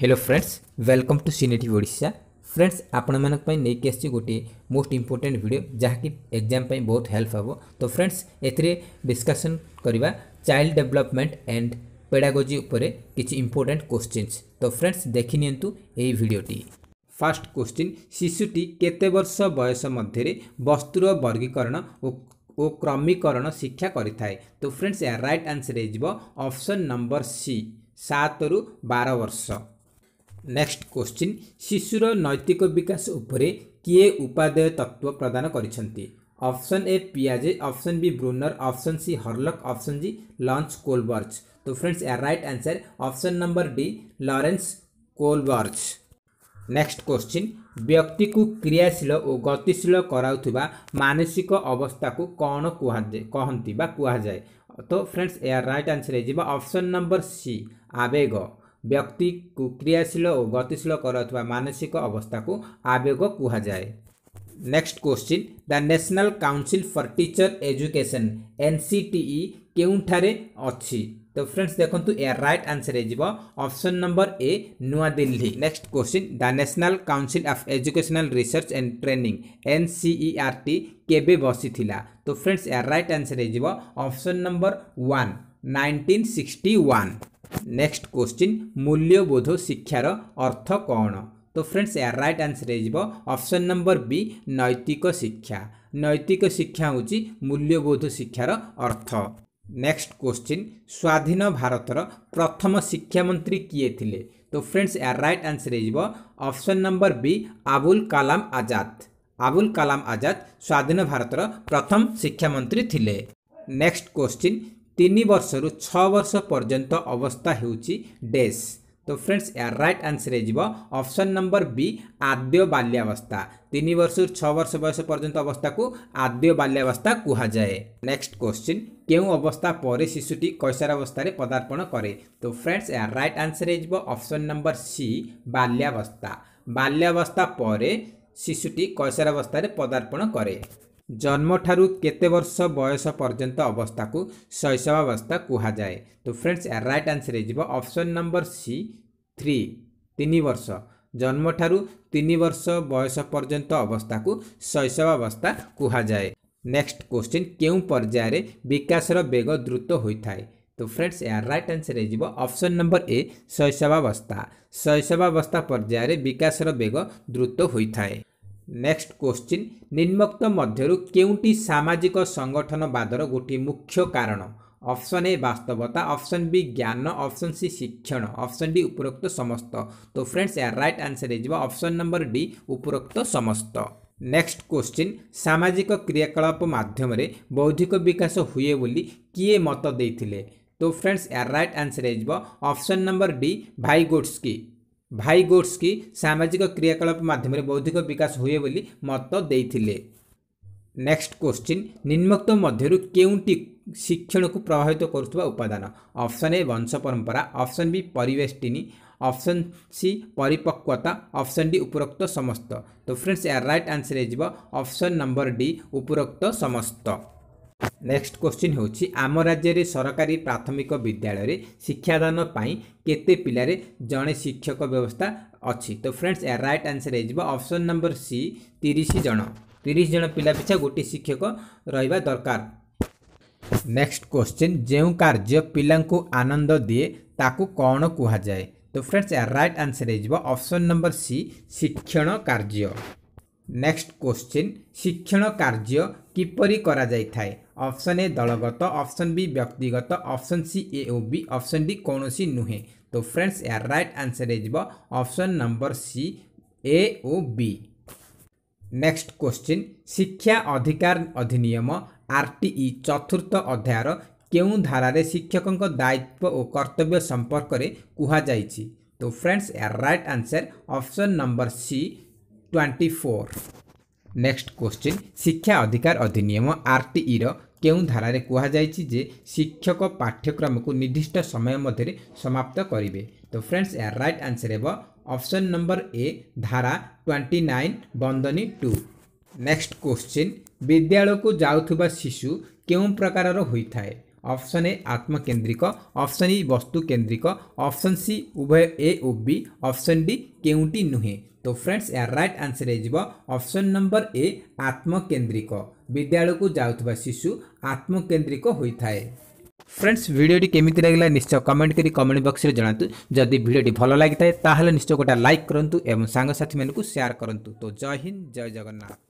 hello friends welcome to सिनेटिव Odisha friends ଆପଣମାନଙ୍କ ପାଇଁ ନେଇକି ଆସିଛି ଗୋଟିଏ ମୋଷ୍ଟ ଇମ୍ପୋର୍ଟାଣ୍ଟ ଭିଡ଼ିଓ ଯାହାକି ଏକ୍ଜାମ୍ ପାଇଁ ବହୁତ ହେଲ୍ପ ହେବ ତ ଫ୍ରେଣ୍ଡସ୍ ଏଥିରେ ଡିସ୍କସନ୍ କରିବା ଚାଇଲ୍ଡ ଡେଭଲପମେଣ୍ଟ ଆଣ୍ଡ ପେଡାଗୋଜି ଉପରେ କିଛି ଇମ୍ପୋର୍ଟାଣ୍ଟ କୋଶ୍ଚିନ୍ସ ତ ଫ୍ରେଣ୍ଡସ୍ ଦେଖିନିଅନ୍ତୁ ଏହି ଭିଡ଼ିଓଟି ଫାର୍ଷ୍ଟ କୋଶ୍ଚିନ୍ ଶିଶୁଟି କେତେ ବର୍ଷ ବୟସ ମଧ୍ୟରେ ବସ୍ତୁର ବର୍ଗୀକରଣ ଓ ଓ କ୍ରମୀକରଣ ଶିକ୍ଷା କରିଥାଏ ତ ଫ୍ରେଣ୍ଡସ୍ ଏହା ରାଇଟ୍ ଆନ୍ସର୍ ହେଇଯିବ ଅପସନ୍ ନମ୍ବର ସି ସାତରୁ ବାର ବର୍ଷ ନେକ୍ସଟ क्वेश्चन शिशुर नैतिक विकास किए उपादेय तत्व प्रदान ପ୍ରଦାନ କରିଛନ୍ତି ଅପସନ୍ ଏ ପିଆଜେ option B Bruner option C Hurlock option G तो friends a right answer option number D Lawrence Kohlberg next question व्यक्ति को क्रियाशील और गतिशील कराउथिबा मानसिक अवस्था को कौन कहती बा कहुए तो फ्रेंड्स ए राइट आंसर हो ऑप्शन नंबर सी आवेग ବ୍ୟକ୍ତିକୁ କ୍ରିୟାଶୀଳ ଓ ଗତିଶୀଳ କରାଉଥିବା ମାନସିକ ଅବସ୍ଥାକୁ ଆବେଗ କୁହାଯାଏ next question the National Council for Teacher Education N C T E କେଉଁଠାରେ ଅଛି ତ ଫ୍ରେଣ୍ଡସ୍ ଦେଖନ୍ତୁ ଏହାର ରାଇଟ୍ ଆନ୍ସର୍ ହେଇଯିବ option number A New Delhi next question the National Council of Educational Research and Training N C E R T କେବେ ବସିଥିଲା ତ friends ଏହାର ରାଇଟ୍ ଆନ୍ସର୍ ହେଇଯିବ option number one nineteen sixty one next question মূল্যবোধ শিক্ষার অর্থ কণ তো ফ্রেন্ডস এর রাইট আনসর হয়ে অপশন নম্বর বি নৈতিক শিক্ষা নৈতিক শিক্ষা হচ্ছে মূল্যবোধ শিক্ষার অর্থ নেক্সট কোশ্চিন স্বাধীন ভারতর প্রথম শিক্ষামন্ত্রী কিয়ে লে তো ফ্রেন্ডস এর রাইট আনসর হয়ে option number B Abul Kalam Azad Abul Kalam Azad স্বাধীন ভারতর প্রথম শিক্ষামন্ত্রী লে নেক্সট কোশ্চিন তিন বর্ষর ଛଅ ବର୍ଷ ପର୍ଯ୍ୟନ୍ତ ଅବସ୍ଥା ହେଉଛି ଡେସ୍ তো ফ্রেন্ডস এর রাইট আনসর হয়ে যাব অপশন নম্বর বি আদ্য বাল্যাবস্থা তিন বর্ষ ছ বর্ষ বয়স পর্যন্ত অবস্থা কু আদ্য বাল্যাবস্থা কুহযায়ে নেক্সট কোশ্চিন কেউ অবস্থা পরে শিশুটি কৈশার অবস্থায় পদার্পণ করে তো ফ্রেন্ডস এর রাইট আনসর হয়ে যাব অপশন নম্বর সি বাল্যাবস্থা বাল্যাবস্থা পরে শিশুটি কৈশার অবস্থায় পদার্পণ করে जन्म जन्मठु केते वर्ष बयस पर्यन्त अवस्थाको शैशवावस्था कुरा तो फ्रेंड्स या right answer option number C three तिन वर्ष जन्मठार तिन वर्ष बयस पर्यन्त अवस्थाको शैशवावस्था कुनै नेक्स्ट क्वेन केही पर्यायर वकासर बेग द्रुत हुँदै तो फ्रेंड्स या right answer option number A शैशवावस्था शैशवावस्था पर्यायर वकासर बेग द्रुत हुए ନେକ୍ସଟ କ୍ୱେଶ୍ଚିନ୍ ନିମ୍ନକ୍ତ ମଧ୍ୟରୁ କେଉଁଟି ସାମାଜିକ ସଂଗଠନବାଦର ଗୋଟିଏ ମୁଖ୍ୟ କାରଣ ଅପ୍ସନ୍ ଏ ବାସ୍ତବତା ଅପ୍ସନ୍ ବି ଜ୍ଞାନ ଅପ୍ସନ୍ ସି ଶିକ୍ଷଣ ଅପ୍ସନ୍ ଡି ଉପରୋକ୍ତ ସମସ୍ତ ତ ଫ୍ରେଣ୍ଡସ୍ ଏହାର ରାଇଟ୍ ଆନ୍ସର୍ ହେଇଯିବ ଅପ୍ସନ୍ ନମ୍ବର ଡି ଉପରୋକ୍ତ ସମସ୍ତ ନେକ୍ସଟ କ୍ୱେଶ୍ଚିନ୍ ସାମାଜିକ କ୍ରିୟାକଳାପ ମାଧ୍ୟମରେ ବୌଦ୍ଧିକ ବିକାଶ ହୁଏ ବୋଲି କିଏ ମତ ଦେଇଥିଲେ ତ ଫ୍ରେଣ୍ଡସ୍ ଏହାର ରାଇଟ୍ ଆନ୍ସର୍ ହେଇଯିବ option number D Vygotsky ଭାଇ ଗୋଟ୍ସକି ସାମାଜିକ କ୍ରିୟାକଳାପ ମାଧ୍ୟମରେ ବୌଦ୍ଧିକ ବିକାଶ ହୁଏ ବୋଲି ମତ ଦେଇଥିଲେ ନେକ୍ସଟ କୋଶ୍ଚିନ୍ ନିମ୍ନୋକ୍ତ ମଧ୍ୟରୁ କେଉଁଟି ଶିକ୍ଷଣକୁ ପ୍ରଭାବିତ କରୁଥିବା ଉପାଦାନ ଅପସନ୍ ଏ ବଂଶ ପରମ୍ପରା ଅପସନ୍ ବି ପରିବେଷ୍ଟିନି ଅପସନ୍ ସି ପରିପକ୍ୱତା ଅପସନ୍ ଡି ଉପରୋକ୍ତ ସମସ୍ତ ତ ଫ୍ରେଣ୍ଡସ୍ ଏହାର ରାଇଟ୍ ଆନ୍ସର୍ ହେଇଯିବ ଅପସନ୍ ନମ୍ବର ଡି ଉପରୋକ୍ତ ସମସ୍ତ ନେକ୍ସଟ କ୍ୱେଶ୍ଚିନ୍ ହେଉଛି ଆମ ରାଜ୍ୟରେ ସରକାରୀ ପ୍ରାଥମିକ ବିଦ୍ୟାଳୟରେ ଶିକ୍ଷାଦାନ ପାଇଁ କେତେ ପିଲାରେ ଜଣେ ଶିକ୍ଷକ ବ୍ୟବସ୍ଥା ଅଛି ତ ଫ୍ରେଣ୍ଡସ୍ ଏହା ରାଇଟ୍ ଆନ୍ସର୍ ହେଇଯିବ ଅପସନ୍ ନମ୍ବର ସି ତିରିଶ ଜଣ ତିରିଶ ଜଣ ପିଲା ପିଛା ଗୋଟିଏ ଶିକ୍ଷକ ରହିବା ଦରକାର ନେକ୍ସଟ କ୍ୱେଶ୍ଚିନ୍ ଯେଉଁ କାର୍ଯ୍ୟ ପିଲାଙ୍କୁ ଆନନ୍ଦ ଦିଏ ତାକୁ କ'ଣ କୁହାଯାଏ ତ ଫ୍ରେଣ୍ଡସ୍ ଏହା ରାଇଟ୍ ଆନ୍ସର୍ ହେଇଯିବ ଅପସନ୍ ନମ୍ବର ସି ଶିକ୍ଷଣ କାର୍ଯ୍ୟ ନେକ୍ସଟ କୋଶ୍ଚିନ୍ ଶିକ୍ଷଣ କାର୍ଯ୍ୟ କିପରି କରାଯାଇଥାଏ ଅପସନ୍ ଏ ଦଳଗତ ଅପସନ୍ ବି ବ୍ୟକ୍ତିଗତ ଅପସନ୍ ସି ଏ ଓ ବି ଅପସନ୍ ଡି କୌଣସି ନୁହେଁ ତ ଫ୍ରେଣ୍ଡସ୍ ଏହାର ରାଇଟ୍ ଆନ୍ସର୍ ହେଇଯିବ ଅପସନ୍ ନମ୍ବର ସି ଏ ଓ ବି ନେକ୍ସଟ କୋଶ୍ଚିନ୍ ଶିକ୍ଷା ଅଧିକାର ଅଧିନିୟମ ଆର୍ ଟି ଇ ଚତୁର୍ଥ ଅଧ୍ୟାୟର କେଉଁ ଧାରାରେ ଶିକ୍ଷକଙ୍କ ଦାୟିତ୍ୱ ଓ କର୍ତ୍ତବ୍ୟ ସମ୍ପର୍କରେ କୁହାଯାଇଛି তো ফ্রেন্ডস এর right answer option number C twenty four next question ଶିକ୍ଷା ଅଧିକାର ଅଧିନିୟମ ଆର୍ଟିଇର କେଉଁ ଧାରାରେ କୁହାଯାଇଛି ଯେ ଶିକ୍ଷକ ପାଠ୍ୟକ୍ରମକୁ ନିର୍ଦ୍ଦିଷ୍ଟ ସମୟ ମଧ୍ୟରେ ସମାପ୍ତ କରିବେ ତ ଫ୍ରେଣ୍ଡସ୍ ଏହାର ରାଇଟ୍ ଆନ୍ସର୍ ହେବ ଅପସନ୍ ନମ୍ବର ଏ ଧାରା ଟ୍ୱେଣ୍ଟି ନାଇନ୍ ବନ୍ଦନୀ ଟୁ ନେକ୍ସଟ କୋଶ୍ଚିନ୍ ବିଦ୍ୟାଳୟକୁ ଯାଉଥିବା ଶିଶୁ କେଉଁ ପ୍ରକାରର ହୋଇଥାଏ ଅପସନ୍ ଏ ଆତ୍ମକେନ୍ଦ୍ରିକ ଅପସନ୍ ଇ ବସ୍ତୁକେନ୍ଦ୍ରିକ ଅପସନ୍ ସି ଉଭୟ ଏ ଓ ବି ଅପସନ୍ ଡି କେଉଁଟି ନୁହେଁ तो फ्रेंड्स यार राइट आंसर हो ऑप्शन नंबर ए आत्मकेन्द्रिक विद्यालय को जाऊଥିବା शिशु आत्मकेन्द्रिक ହୋଇଥାଏ ফ্রেন্ডস ভিডিওটি কেমিতি লাগিলা নিশ্চয় কমেন্ট করে কমেন্ট বক্সরে জনাতু যদি ভিডিওটি ভালো লাগি তাহলে নিশ্চয় গোটা লাইক করতু এবং সাংসাথী মানুষ সেয়ার করতু তো জয় হিন্দ জয় জগন্নাথ